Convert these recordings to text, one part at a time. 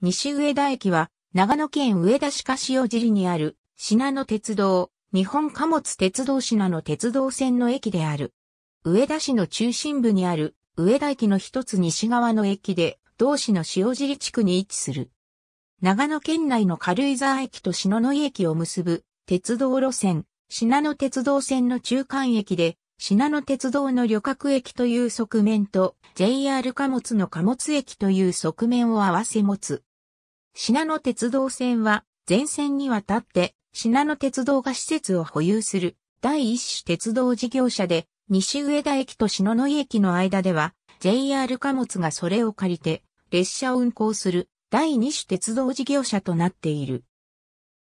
西上田駅は、長野県上田市柏塩尻にある、品野鉄道、日本貨物鉄道品野鉄道線の駅である。上田市の中心部にある、上田駅の一つ西側の駅で、同市の塩尻地区に位置する。長野県内の軽井沢駅と信井駅を結ぶ、鉄道路線、品野鉄道線の中間駅で、品野鉄道の旅客駅という側面と、JR 貨物の貨物駅という側面を合わせ持つ。品野鉄道線は、全線にわたって、品野鉄道が施設を保有する、第一種鉄道事業者で、西上田駅と篠野井駅の間では、JR 貨物がそれを借りて、列車を運行する、第二種鉄道事業者となっている。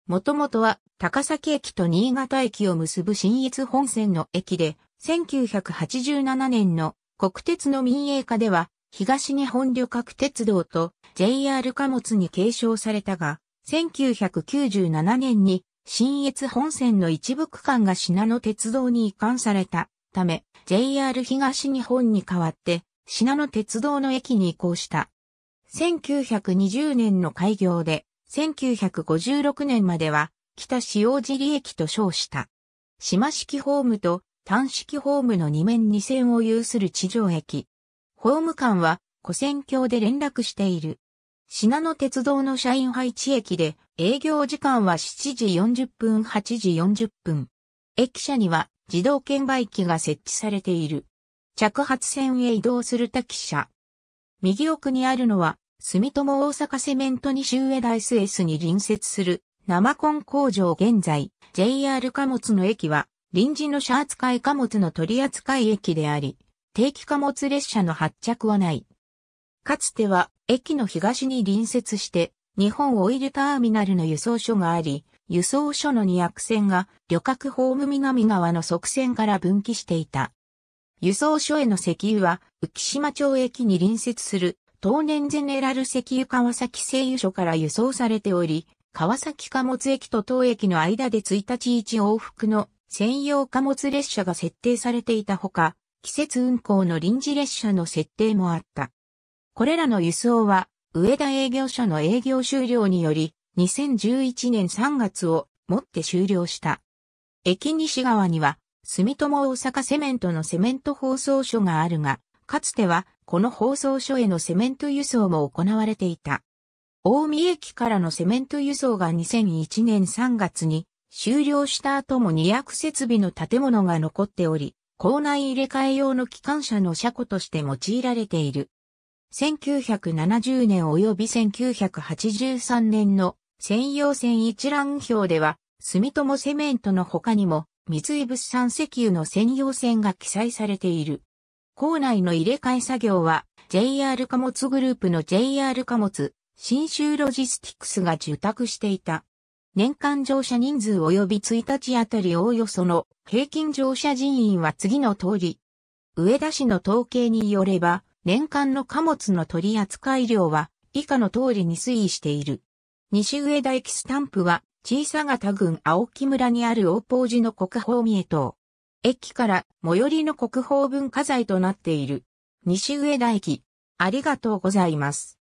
もともとは、高崎駅と新潟駅を結ぶ新越本線の駅で、1987年の国鉄の民営化では、東日本旅客鉄道と JR 貨物に継承されたが、1997年に新越本線の一部区間が品野鉄道に移管されたため、JR 東日本に代わって品野鉄道の駅に移行した。1920年の開業で、1956年までは北塩尻駅と称した。島式ホームと単式ホームの2面2線を有する地上駅。法務官は、古戦橋で連絡している。品野鉄道の社員配置駅で、営業時間は7時40分、8時40分。駅舎には自動券売機が設置されている。着発線へ移動する滝車。右奥にあるのは、住友大阪セメント西上スエス S に隣接する生コン工場現在、JR 貨物の駅は、臨時の車扱い貨物の取扱駅であり、定期貨物列車の発着はない。かつては駅の東に隣接して日本オイルターミナルの輸送所があり、輸送所の2役船が旅客ホーム南側の側線から分岐していた。輸送所への石油は浮島町駅に隣接する当年ゼネラル石油川崎製油所から輸送されており、川崎貨物駅と当駅の間で1日1往復の専用貨物列車が設定されていたほか、季節運行の臨時列車の設定もあった。これらの輸送は、上田営業所の営業終了により、2011年3月をもって終了した。駅西側には、住友大阪セメントのセメント放送所があるが、かつてはこの放送所へのセメント輸送も行われていた。大見駅からのセメント輸送が2001年3月に終了した後も2役設備の建物が残っており、校内入れ替え用の機関車の車庫として用いられている。1970年及び1983年の専用線一覧表では、住友セメントの他にも、三井物産石油の専用線が記載されている。校内の入れ替え作業は、JR 貨物グループの JR 貨物、新州ロジスティクスが受託していた。年間乗車人数及び1日あたりおおよその平均乗車人員は次の通り。上田市の統計によれば、年間の貨物の取扱量は以下の通りに推移している。西上田駅スタンプは、小さ型郡青木村にある大宝寺の国宝三重塔。駅から最寄りの国宝文化財となっている。西上田駅。ありがとうございます。